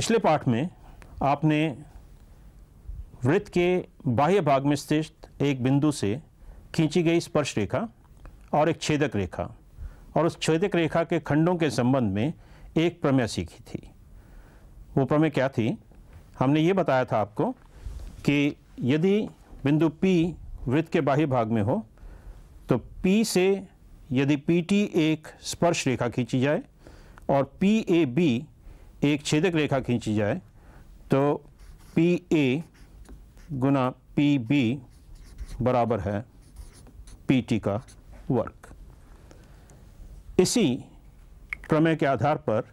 पिछले पाठ में आपने वृत्त के बाह्य भाग में स्थित एक बिंदु से खींची गई स्पर्श रेखा और एक छेदक रेखा और उस छेदक रेखा के खंडों के संबंध में एक प्रमेय सीखी थी वो प्रमेय क्या थी हमने ये बताया था आपको कि यदि बिंदु P वृत्त के बाह्य भाग में हो तो P से यदि टी एक स्पर्श रेखा खींची जाए और पी ए बी एक छेदक रेखा खींची जाए तो पी ए गुना पी बी बराबर है पी टी का वर्क इसी प्रमेय के आधार पर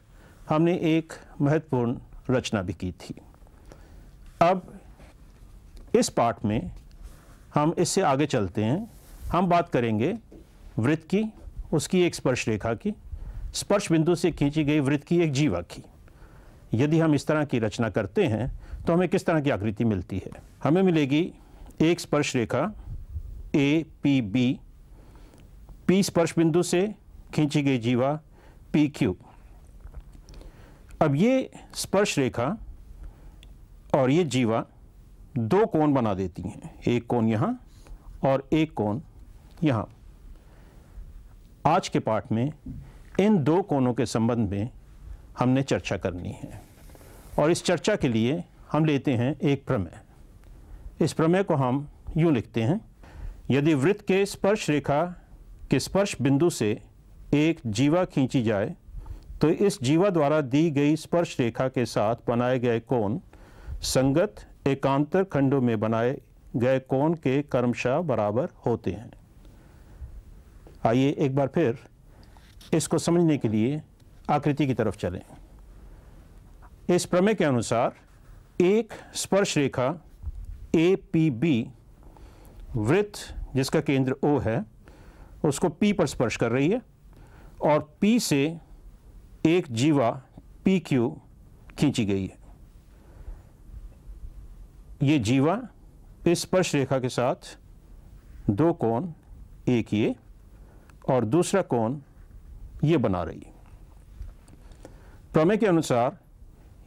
हमने एक महत्वपूर्ण रचना भी की थी अब इस पाठ में हम इससे आगे चलते हैं हम बात करेंगे वृत्त की उसकी एक स्पर्श रेखा की स्पर्श बिंदु से खींची गई वृत्त की एक जीवा की यदि हम इस तरह की रचना करते हैं तो हमें किस तरह की आकृति मिलती है हमें मिलेगी एक स्पर्श रेखा ए पी बी पी स्पर्श बिंदु से खींची गई जीवा पी क्यू अब ये स्पर्श रेखा और ये जीवा दो कोण बना देती हैं एक कोण यहाँ और एक कोण यहाँ आज के पाठ में इन दो कोणों के संबंध में हमने चर्चा करनी है और इस चर्चा के लिए हम लेते हैं एक प्रमेय इस प्रमेय को हम यूँ लिखते हैं यदि वृत्त के स्पर्श रेखा के स्पर्श बिंदु से एक जीवा खींची जाए तो इस जीवा द्वारा दी गई स्पर्श रेखा के साथ बनाए गए कोण संगत एकांतर खंडों में बनाए गए कोण के कर्मशाह बराबर होते हैं आइए एक बार फिर इसको समझने के लिए आकृति की तरफ चलें इस प्रमेय के अनुसार एक स्पर्श रेखा ए पी बी वृत्त जिसका केंद्र ओ है उसको पी पर स्पर्श कर रही है और पी से एक जीवा पी क्यू खींची गई है ये जीवा इस स्पर्श रेखा के साथ दो कोण एक ये और दूसरा कोण ये बना रही है प्रमेय के अनुसार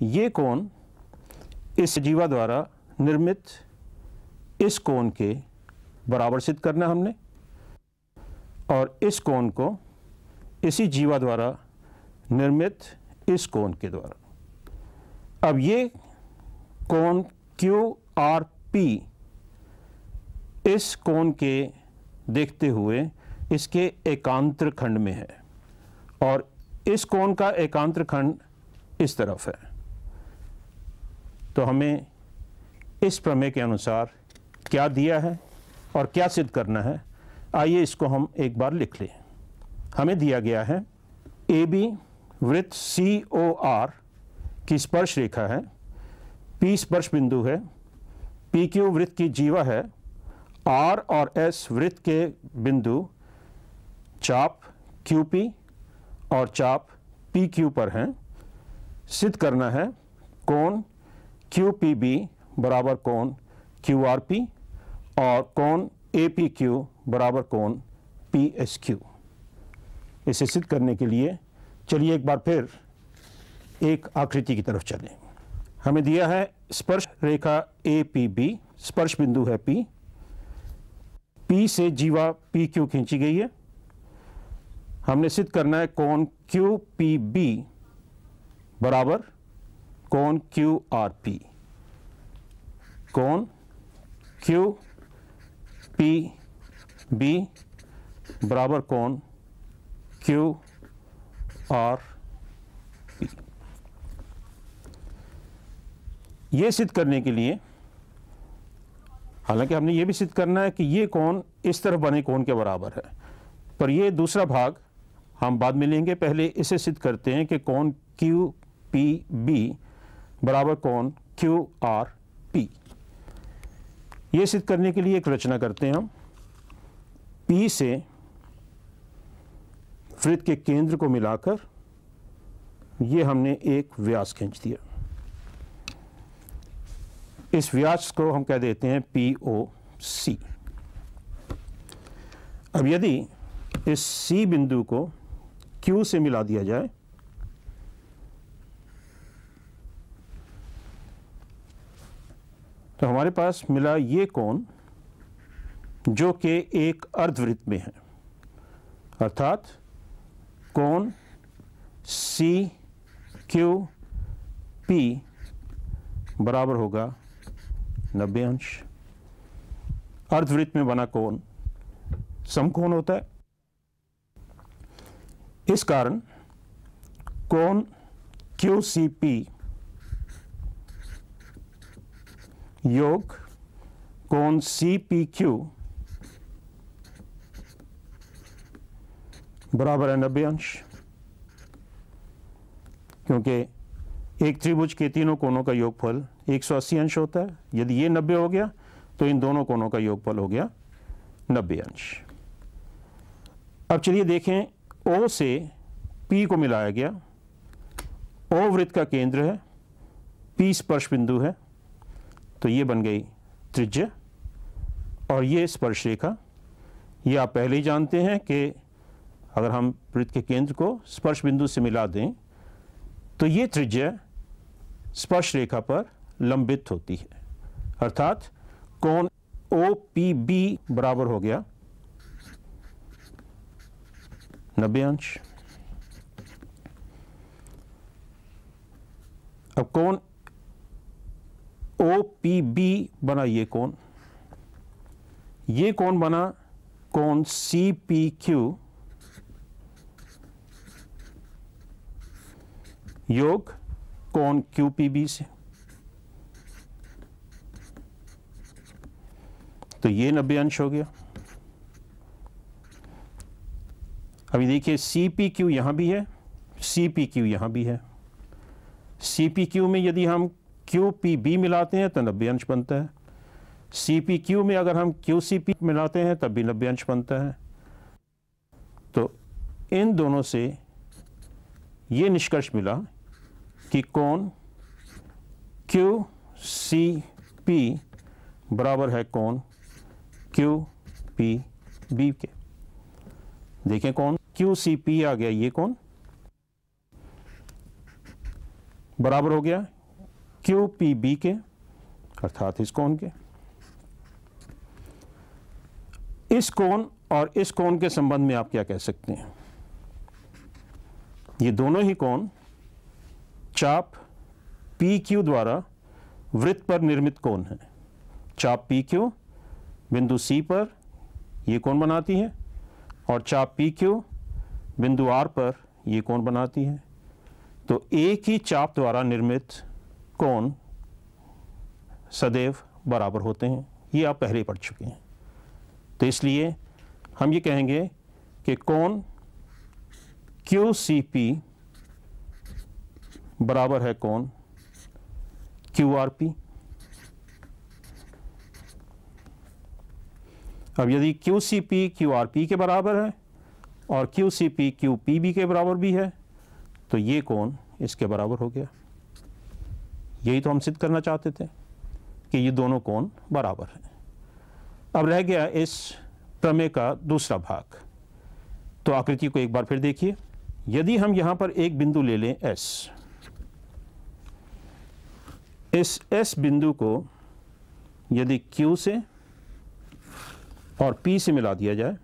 ये कोण इस जीवा द्वारा निर्मित इस कोण के बराबर सिद्ध करना हमने और इस कोण को इसी जीवा द्वारा निर्मित इस कोण के द्वारा अब ये कोण क्यू आर पी इस कोण के देखते हुए इसके एकांतर खंड में है और इस कोण का एकांतर खंड इस तरफ है तो हमें इस प्रमेय के अनुसार क्या दिया है और क्या सिद्ध करना है आइए इसको हम एक बार लिख लें हमें दिया गया है ए बी वृत्त सी ओ आर की स्पर्श रेखा है पी स्पर्श बिंदु है पी क्यू वृत्त की जीवा है आर और एस वृत्त के बिंदु चाप क्यू पी और चाप पी क्यू पर हैं सिद्ध करना है कौन क्यू पी बी बराबर कौन क्यू आर पी और कौन ए पी क्यू बराबर कौन पी एस क्यू इसे सिद्ध करने के लिए चलिए एक बार फिर एक आकृति की तरफ चलें हमें दिया है स्पर्श रेखा ए पी बी स्पर्श बिंदु है पी पी से जीवा पी क्यू खींची गई है हम निश्चित करना है कौन क्यू पी बी बराबर कौन क्यू आर पी कौन क्यू पी बी बराबर कौन क्यू आर पी ये सिद्ध करने के लिए हालांकि हमने ये भी सिद्ध करना है कि ये कौन इस तरफ बने कौन के बराबर है पर ये दूसरा भाग हम बाद में लेंगे पहले इसे सिद्ध करते हैं कि कौन क्यू पी बी बराबर कौन क्यू आर पी ये सिद्ध करने के लिए एक रचना करते हैं हम पी से वृत्त के केंद्र को मिलाकर ये हमने एक व्यास खींच दिया इस व्यास को हम कह देते हैं पी ओ सी अब यदि इस सी बिंदु को क्यू से मिला दिया जाए तो हमारे पास मिला ये कोण जो कि एक अर्धवृत्त में है अर्थात कोण सी क्यू पी बराबर होगा 90 अंश अर्धवृत्त में बना कोण समकोण होता है इस कारण कोण क्यू सी पी योग कोण सी पी क्यू बराबर है नब्बे अंश क्योंकि एक त्रिभुज के तीनों कोणों का योगफल 180 अंश होता है यदि ये 90 हो गया तो इन दोनों कोणों का योगफल हो गया 90 अंश अब चलिए देखें ओ से पी को मिलाया गया ओ वृत्त का केंद्र है पी स्पर्श बिंदु है तो ये बन गई त्रिज्य और ये स्पर्श रेखा ये आप पहले ही जानते हैं कि अगर हम वृत्त के केंद्र को स्पर्श बिंदु से मिला दें तो ये त्रिज्य स्पर्श रेखा पर लंबित होती है अर्थात कौन ओ पी बी बराबर हो गया नब्बे अंश अब कौन ओ पी बी बना ये कौन ये कौन बना कौन सी पी क्यू योग कौन क्यू पी बी से तो ये नब्बे अंश हो गया अभी देखिए सी पी क्यू यहाँ भी है सी पी क्यू यहाँ भी है सी पी क्यू में यदि हम क्यू पी बी मिलाते हैं तो नब्बे अंश बनता है सी पी क्यू में अगर हम क्यू सी पी मिलाते हैं तब भी नब्बे अंश बनता है तो इन दोनों से ये निष्कर्ष मिला कि कौन क्यू सी पी बराबर है कौन क्यू पी बी के देखें कौन क्यू सी पी आ गया ये कौन बराबर हो गया क्यू पी बी के अर्थात इस कौन के इस कौन और इस कौन के संबंध में आप क्या कह सकते हैं ये दोनों ही कौन चाप पी क्यू द्वारा वृत्त पर निर्मित कौन है चाप पी क्यू बिंदु सी पर यह कौन बनाती है और चाप पी क्यू बिंदु आर पर ये कौन बनाती है तो एक ही चाप द्वारा निर्मित कौन सदैव बराबर होते हैं ये आप पहले पढ़ चुके हैं तो इसलिए हम ये कहेंगे कि कौन क्यू सी पी बराबर है कौन क्यू आर पी अब यदि Q C P Q R P के बराबर है और Q C P Q P B के बराबर भी है तो ये कौन इसके बराबर हो गया यही तो हम सिद्ध करना चाहते थे कि ये दोनों कौन बराबर हैं अब रह गया इस प्रमेय का दूसरा भाग तो आकृति को एक बार फिर देखिए यदि हम यहां पर एक बिंदु ले लें एस इस एस बिंदु को यदि क्यू से और P से मिला दिया जाए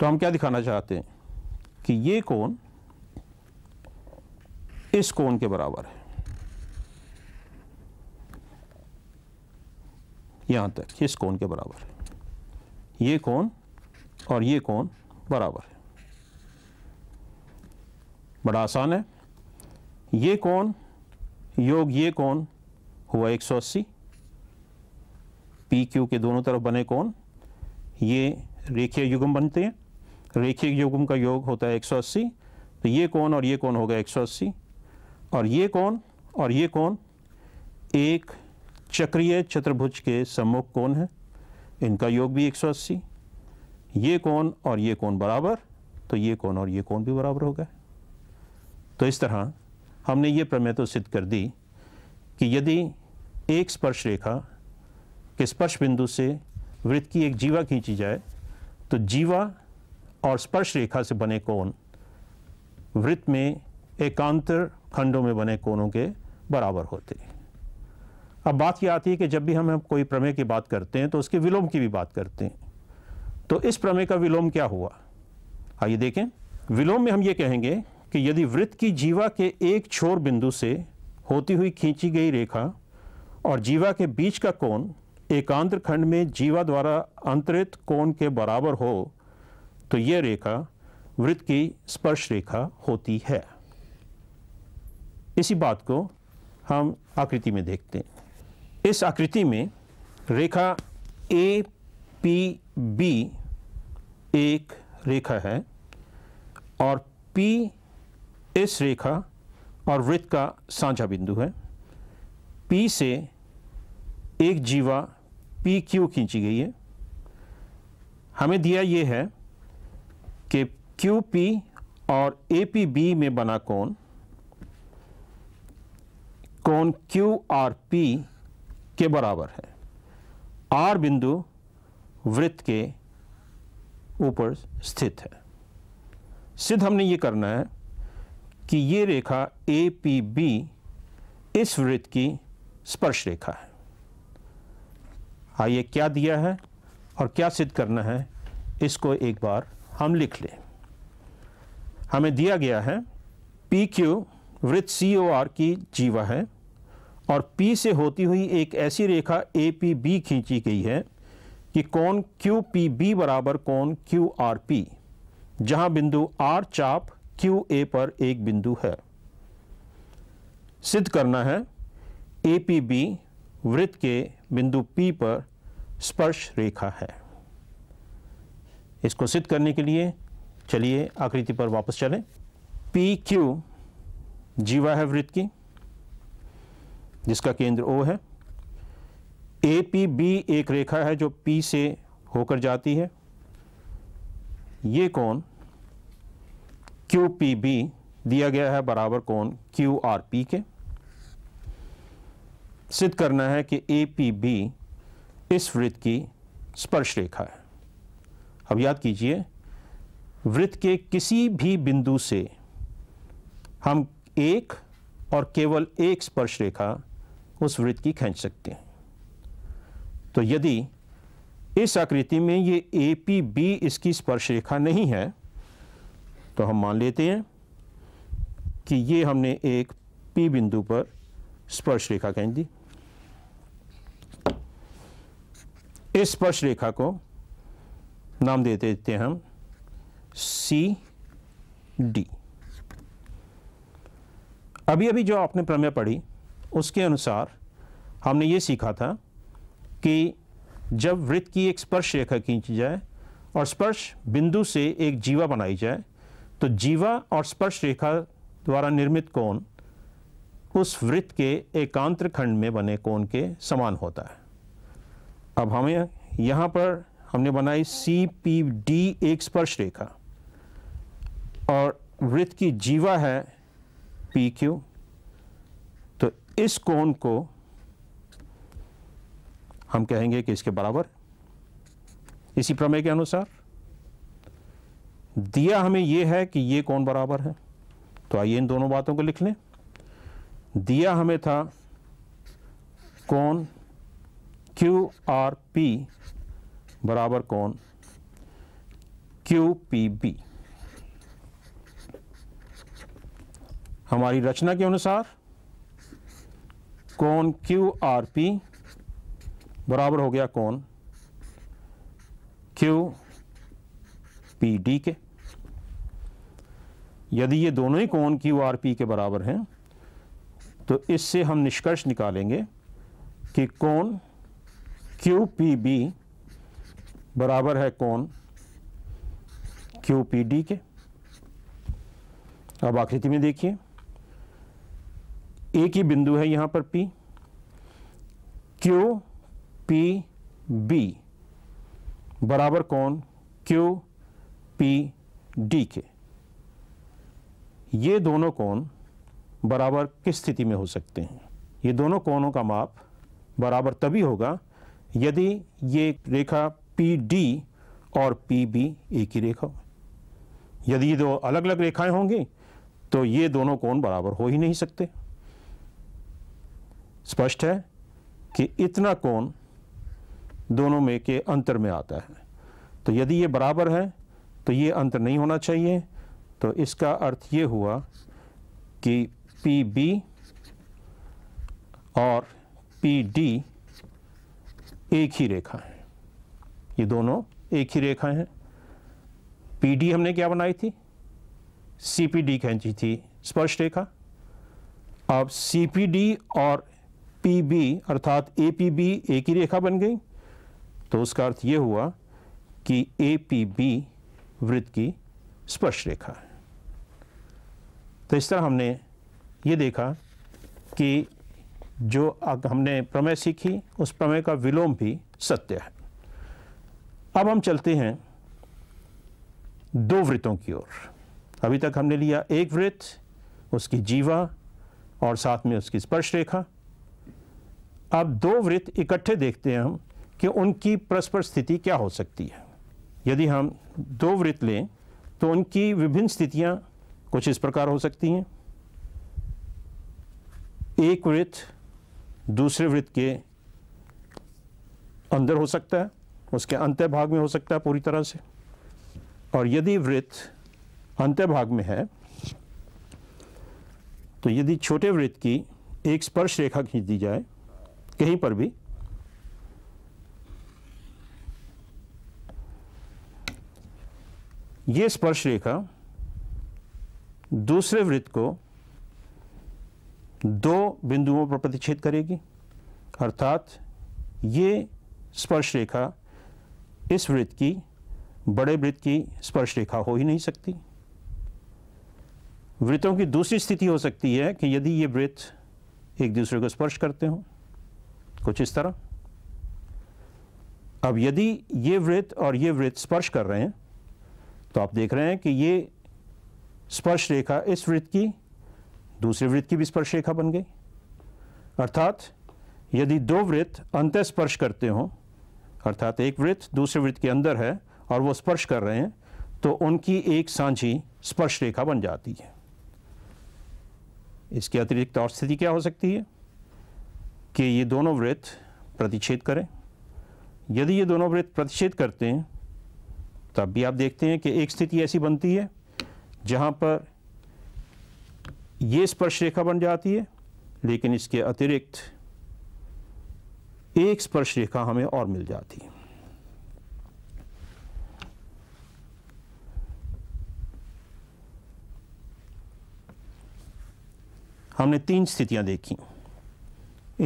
तो हम क्या दिखाना चाहते हैं कि ये कोण इस कोण के बराबर है यहां तक इस कोण के बराबर है ये कोण और ये कोण बराबर है बड़ा आसान है ये कोण योग ये कौन हुआ 180 पी क्यू के दोनों तरफ बने कौन ये रेखीय युगम बनते हैं रेखीय युगम का योग होता है 180 तो ये कौन और ये कौन होगा 180 और ये कौन और ये कौन एक चक्रीय चतुर्भुज के सम्मुख कौन है इनका योग भी 180 ये कौन और ये कौन बराबर तो ये कौन और ये कौन भी बराबर होगा तो इस तरह हमने ये प्रमेय तो सिद्ध कर दी कि यदि एक स्पर्श रेखा के स्पर्श बिंदु से वृत्त की एक जीवा खींची जाए तो जीवा और स्पर्श रेखा से बने कोण वृत्त में एकांतर खंडों में बने कोणों के बराबर होते हैं अब बात यह आती है कि जब भी हम कोई प्रमेय की बात करते हैं तो उसके विलोम की भी बात करते हैं तो इस प्रमेय का विलोम क्या हुआ आइए देखें विलोम में हम ये कहेंगे कि यदि वृत्त की जीवा के एक छोर बिंदु से होती हुई खींची गई रेखा और जीवा के बीच का कोण एकांतर खंड में जीवा द्वारा अंतरित कोण के बराबर हो तो यह रेखा वृत्त की स्पर्श रेखा होती है इसी बात को हम आकृति में देखते हैं इस आकृति में रेखा ए पी बी एक रेखा है और पी इस रेखा और वृत्त का साझा बिंदु है पी से एक जीवा पी क्यू खींची गई है हमें दिया ये है कि क्यू पी और ए पी बी में बना कौन कौन क्यू आर पी के बराबर है आर बिंदु वृत्त के ऊपर स्थित है सिद्ध हमने ये करना है कि ये रेखा ए पी बी इस वृत्त की स्पर्श रेखा है आइए क्या दिया है और क्या सिद्ध करना है इसको एक बार हम लिख लें हमें दिया गया है पी क्यू वृत्त सी ओ आर की जीवा है और P से होती हुई एक ऐसी रेखा ए पी बी खींची गई है कि कौन क्यू पी बी बराबर कौन क्यू आर पी जहाँ बिंदु आर चाप क्यू ए पर एक बिंदु है सिद्ध करना है ए पी बी वृत्त के बिंदु पी पर स्पर्श रेखा है इसको सिद्ध करने के लिए चलिए आकृति पर वापस चलें पी क्यू जीवा है वृत्त की जिसका केंद्र ओ है ए पी बी एक रेखा है जो पी से होकर जाती है ये कौन क्यू पी बी दिया गया है बराबर कौन क्यू आर पी के सिद्ध करना है कि ए पी बी इस वृत्त की स्पर्श रेखा है अब याद कीजिए वृत्त के किसी भी बिंदु से हम एक और केवल एक स्पर्श रेखा उस वृत्त की खींच सकते हैं तो यदि इस आकृति में ये ए पी बी इसकी स्पर्श रेखा नहीं है तो हम मान लेते हैं कि ये हमने एक पी बिंदु पर स्पर्श रेखा कह दी इस स्पर्श रेखा को नाम दे देते हैं हम सी डी अभी अभी जो आपने प्रमेय पढ़ी उसके अनुसार हमने ये सीखा था कि जब वृत्त की एक स्पर्श रेखा खींची जाए और स्पर्श बिंदु से एक जीवा बनाई जाए तो जीवा और स्पर्श रेखा द्वारा निर्मित कोण उस वृत्त के एकांतर खंड में बने कोण के समान होता है अब हमें यहाँ पर हमने बनाई सी पी डी एक स्पर्श रेखा और वृत्त की जीवा है पी क्यू तो इस कोण को हम कहेंगे कि इसके बराबर इसी प्रमेय के अनुसार दिया हमें यह है कि ये कौन बराबर है तो आइए इन दोनों बातों को लिख लें दिया हमें था कौन क्यू आर पी बराबर कौन क्यू पी बी हमारी रचना के अनुसार कौन क्यू आर पी बराबर हो गया कौन क्यू पी डी के यदि ये दोनों ही कोण क्यू आर पी के बराबर हैं तो इससे हम निष्कर्ष निकालेंगे कि कोण क्यू पी बी बराबर है कोण क्यू पी डी के अब आकृति में देखिए एक ही बिंदु है यहां पर P Q P B बराबर कौन Q P D के ये दोनों कोण बराबर किस स्थिति में हो सकते हैं ये दोनों कोणों का माप बराबर तभी होगा यदि ये रेखा पी डी और पी बी एक ही रेखा हो यदि ये दो अलग अलग रेखाएं होंगी तो ये दोनों कोण बराबर हो ही नहीं सकते स्पष्ट है कि इतना कोण दोनों में के अंतर में आता है तो यदि ये बराबर है तो ये अंतर नहीं होना चाहिए तो इसका अर्थ ये हुआ कि पी बी और पी डी एक ही रेखा है ये दोनों एक ही रेखा हैं पी डी हमने क्या बनाई थी सी पी डी खींची थी स्पर्श रेखा अब सी पी डी और पी बी अर्थात ए पी बी एक ही रेखा बन गई तो उसका अर्थ ये हुआ कि ए पी बी वृत्त की स्पर्श रेखा है तो इस तरह हमने ये देखा कि जो हमने प्रमेय सीखी उस प्रमेय का विलोम भी सत्य है अब हम चलते हैं दो वृत्तों की ओर अभी तक हमने लिया एक वृत्त उसकी जीवा और साथ में उसकी स्पर्श रेखा अब दो वृत्त इकट्ठे देखते हैं हम कि उनकी परस्पर स्थिति क्या हो सकती है यदि हम दो वृत्त लें तो उनकी विभिन्न स्थितियां कुछ इस प्रकार हो सकती हैं एक वृत्त दूसरे वृत्त के अंदर हो सकता है उसके अंत्य भाग में हो सकता है पूरी तरह से और यदि वृत्त अंत्य भाग में है तो यदि छोटे वृत्त की एक स्पर्श रेखा खींच दी जाए कहीं पर भी ये स्पर्श रेखा दूसरे वृत्त को दो बिंदुओं पर प्रतिच्छेद करेगी अर्थात ये स्पर्श रेखा इस वृत्त की बड़े वृत्त की स्पर्श रेखा हो ही नहीं सकती वृत्तों की दूसरी स्थिति हो सकती है कि यदि ये वृत्त एक दूसरे को स्पर्श करते हो कुछ इस तरह अब यदि ये वृत्त और ये वृत्त स्पर्श कर रहे हैं तो आप देख रहे हैं कि ये स्पर्श रेखा इस वृत्त की दूसरे वृत्त की भी स्पर्श रेखा बन गई अर्थात यदि दो वृत्त अंत स्पर्श करते हों अर्थात एक वृत्त दूसरे वृत्त के अंदर है और वो स्पर्श कर रहे हैं तो उनकी एक साझी स्पर्श रेखा बन जाती है इसके अतिरिक्त और स्थिति क्या हो सकती है कि ये दोनों वृत्त प्रतिच्छेद करें यदि ये दोनों वृत्त प्रतिच्छेद करते हैं तब भी आप देखते हैं कि एक स्थिति ऐसी बनती है जहाँ पर ये स्पर्श रेखा बन जाती है लेकिन इसके अतिरिक्त एक स्पर्श रेखा हमें और मिल जाती है हमने तीन स्थितियां देखी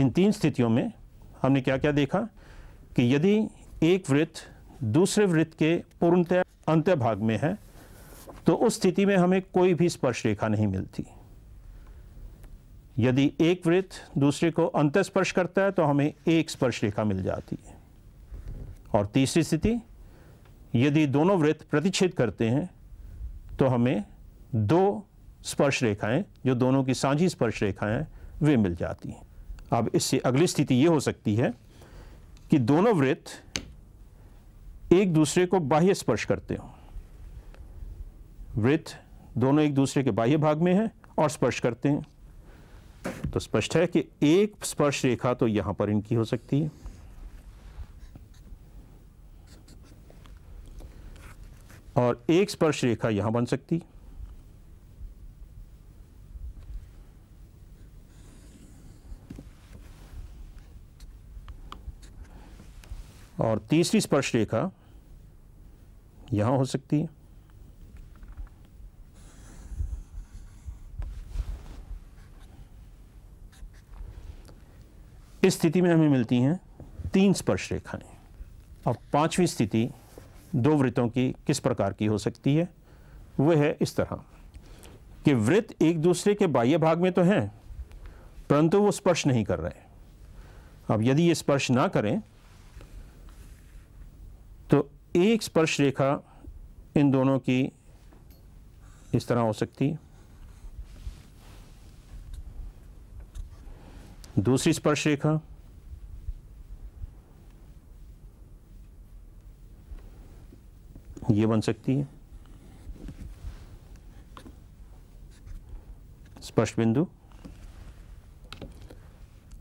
इन तीन स्थितियों में हमने क्या क्या देखा कि यदि एक वृत्त दूसरे वृत्त के पूर्णतः अंत्य भाग में है तो उस स्थिति में हमें कोई भी स्पर्श रेखा नहीं मिलती यदि एक वृत्त दूसरे को अंत स्पर्श करता है तो हमें एक स्पर्श रेखा मिल जाती है और तीसरी स्थिति यदि दोनों वृत्त प्रतिच्छेद करते हैं तो हमें दो स्पर्श रेखाएं जो दोनों की साझी स्पर्श रेखाएं वे मिल जाती हैं अब इससे अगली स्थिति ये हो सकती है कि दोनों वृत्त एक दूसरे को बाह्य स्पर्श करते हों वृत्त दोनों एक दूसरे के बाह्य भाग में हैं और स्पर्श करते हैं तो स्पष्ट है कि एक स्पर्श रेखा तो यहां पर इनकी हो सकती है और एक स्पर्श रेखा यहां बन सकती और तीसरी स्पर्श रेखा यहां हो सकती है इस स्थिति में हमें मिलती हैं तीन स्पर्श रेखाएं और पांचवी स्थिति दो वृत्तों की किस प्रकार की हो सकती है वह है इस तरह कि वृत्त एक दूसरे के बाह्य भाग में तो हैं परंतु वो स्पर्श नहीं कर रहे अब यदि ये स्पर्श ना करें तो एक स्पर्श रेखा इन दोनों की इस तरह हो सकती है दूसरी स्पर्श रेखा ये बन सकती है स्पर्श बिंदु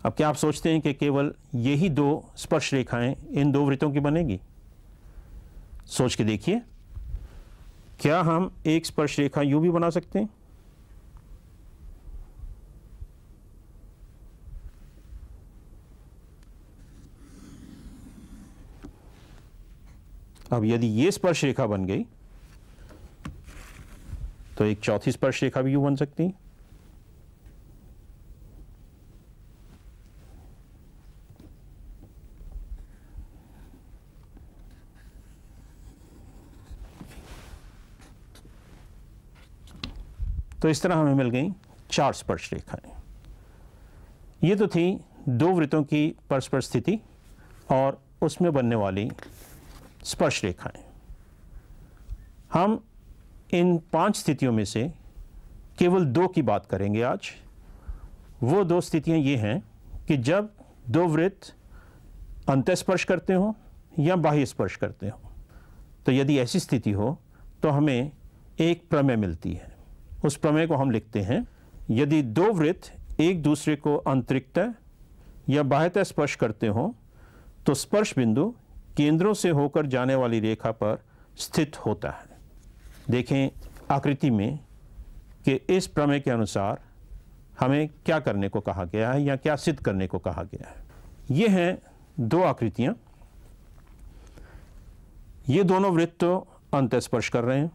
अब क्या आप सोचते हैं कि केवल यही दो स्पर्श रेखाएं इन दो वृत्तों की बनेगी सोच के देखिए क्या हम एक स्पर्श रेखा यू भी बना सकते हैं अब यदि ये स्पर्श रेखा बन गई तो एक चौथी स्पर्श रेखा भी यू बन सकती तो इस तरह हमें मिल गई चार स्पर्श रेखाएं ये तो थी दो वृत्तों की परस्पर स्थिति और उसमें बनने वाली स्पर्श रेखाएं हम इन पांच स्थितियों में से केवल दो की बात करेंगे आज वो दो स्थितियां ये हैं कि जब दो वृत्त अंत स्पर्श करते हों या बाह्य स्पर्श करते हों तो यदि ऐसी स्थिति हो तो हमें एक प्रमेय मिलती है उस प्रमेय को हम लिखते हैं यदि दो वृत्त एक दूसरे को अंतरिक्त या बाह्यतः स्पर्श करते हों तो स्पर्श बिंदु केंद्रों से होकर जाने वाली रेखा पर स्थित होता है देखें आकृति में कि इस प्रमेय के अनुसार हमें क्या करने को कहा गया है या क्या सिद्ध करने को कहा गया है ये हैं दो आकृतियाँ ये दोनों वृत्त तो अंत स्पर्श कर रहे हैं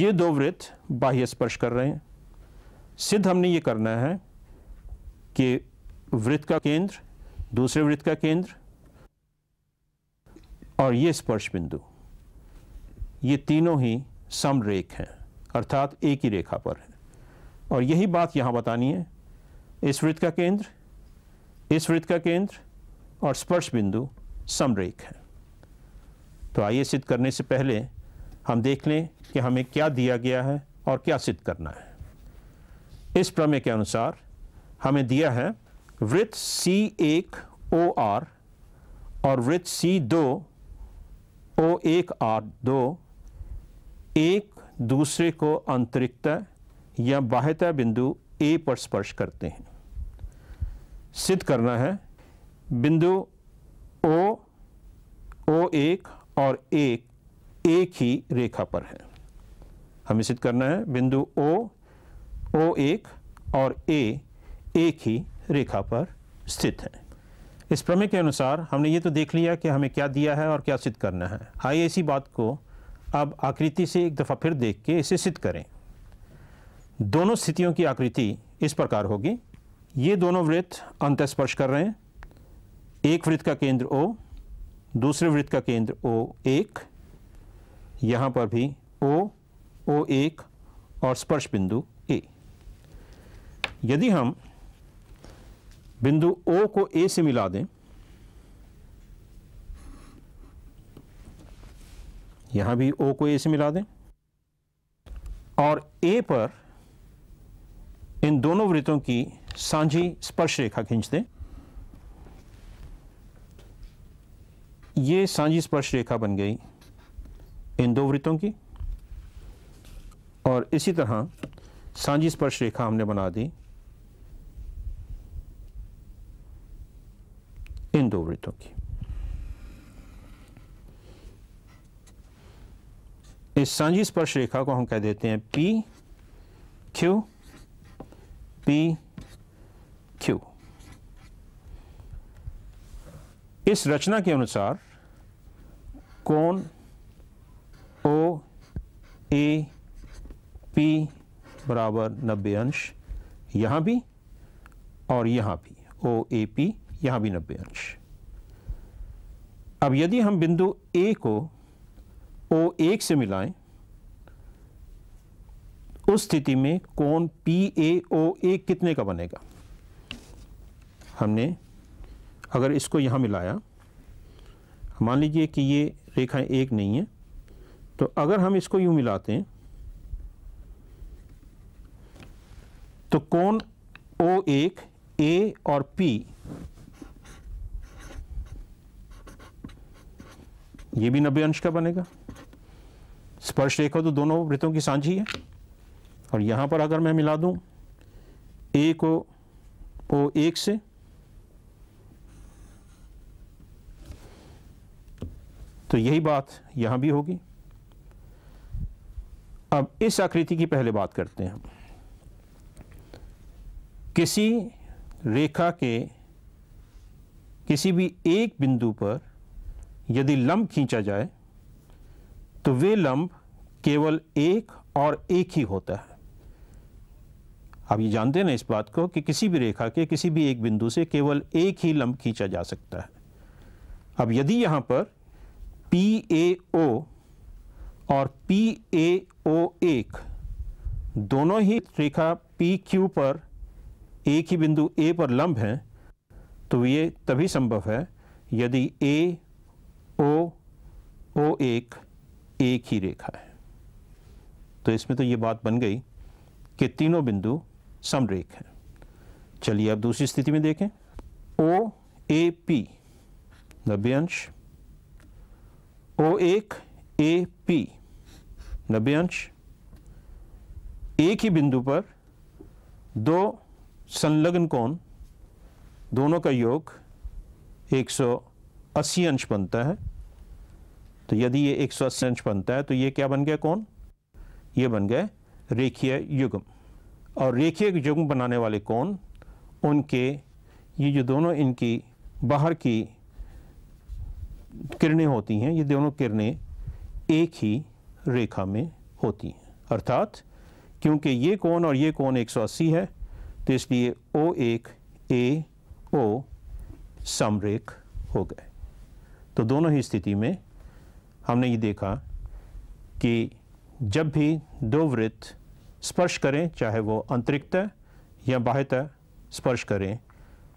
ये दो वृत्त बाह्य स्पर्श कर रहे हैं सिद्ध हमने ये करना है कि वृत्त का केंद्र दूसरे वृत्त का केंद्र और ये स्पर्श बिंदु ये तीनों ही समरेख हैं अर्थात एक ही रेखा पर है और यही बात यहाँ बतानी है इस वृत्त का केंद्र इस वृत्त का केंद्र और स्पर्श बिंदु समरेख है तो आइए सिद्ध करने से पहले हम देख लें कि हमें क्या दिया गया है और क्या सिद्ध करना है इस प्रमेय के अनुसार हमें दिया है वृत्त सी एक ओ आर और वृत्त सी दो ओ एक आठ दो एक दूसरे को अंतरिक्त या बाह्यता बिंदु ए पर स्पर्श करते हैं सिद्ध करना है बिंदु ओ ओ एक और एक एक ही रेखा पर है हमें सिद्ध करना है बिंदु ओ ओ एक और ए एक ही रेखा पर स्थित हैं इस प्रमेय के अनुसार हमने ये तो देख लिया कि हमें क्या दिया है और क्या सिद्ध करना है आइए इसी बात को अब आकृति से एक दफ़ा फिर देख के इसे सिद्ध करें दोनों स्थितियों की आकृति इस प्रकार होगी ये दोनों वृत्त अंत स्पर्श कर रहे हैं एक वृत्त का केंद्र ओ दूसरे वृत्त का केंद्र ओ एक यहाँ पर भी ओ ओ एक और स्पर्श बिंदु ए यदि हम बिंदु ओ को ए से मिला दें यहां भी ओ को ए से मिला दें और ए पर इन दोनों वृत्तों की सांझी स्पर्श रेखा खींच दें यह सांझी स्पर्श रेखा बन गई इन दो वृत्तों की और इसी तरह सांझी स्पर्श रेखा हमने बना दी इन दो वृत्तों की इस सांझी स्पर्श रेखा को हम कह देते हैं पी क्यू पी क्यू इस रचना के अनुसार कोण ओ ए पी बराबर नब्बे अंश यहाँ भी और यहाँ भी ओ ए पी यहां भी नब्बे अंश अब यदि हम बिंदु ए को ओ एक से मिलाएं उस स्थिति में कोण पी ए ओ ए कितने का बनेगा हमने अगर इसको यहां मिलाया मान लीजिए कि ये रेखाएं एक नहीं है तो अगर हम इसको यूं मिलाते हैं तो कोण ओ एक ए और पी ये भी नब्बे अंश का बनेगा स्पर्श रेखा तो दोनों वृत्तों की साझी है और यहाँ पर अगर मैं मिला दूँ ए को ओ एक से तो यही बात यहाँ भी होगी अब इस आकृति की पहले बात करते हैं हम किसी रेखा के किसी भी एक बिंदु पर यदि लंब खींचा जाए तो वे लंब केवल एक और एक ही होता है आप ये जानते हैं ना इस बात को कि किसी भी रेखा के किसी भी एक बिंदु से केवल एक ही लंब खींचा जा सकता है अब यदि यहां पर पी ए ओ और पी ए ओ एक दोनों ही रेखा पी क्यू पर एक ही बिंदु ए पर लंब हैं तो ये तभी संभव है यदि ए ओ ओ एक एक ही रेखा है तो इसमें तो ये बात बन गई कि तीनों बिंदु समरेख हैं चलिए अब दूसरी स्थिति में देखें ओ ए पी नब्बे अंश ओ एक ए पी नब्बे अंश एक ही बिंदु पर दो संलग्न कोण दोनों का योग एक सौ अस्सी अंश बनता है तो यदि ये एक सौ अस्सी अंश बनता है तो ये क्या बन गया कौन ये बन गए रेखीय युग्म और रेखीय युग्म बनाने वाले कौन उनके ये जो दोनों इनकी बाहर की किरणें होती हैं ये दोनों किरणें एक ही रेखा में होती हैं अर्थात क्योंकि ये कौन और ये सौ 180 है तो इसलिए ओ एक ए ओ समरेख हो गए तो दोनों ही स्थिति में हमने ये देखा कि जब भी दो वृत्त स्पर्श करें चाहे वो अंतरिक्त या बाह्यतः स्पर्श करें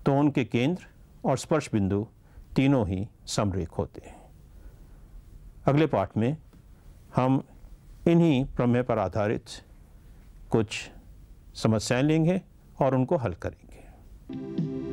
तो उनके केंद्र और स्पर्श बिंदु तीनों ही समरेख होते हैं अगले पाठ में हम इन्हीं प्रमेय पर आधारित कुछ समस्याएं लेंगे और उनको हल करेंगे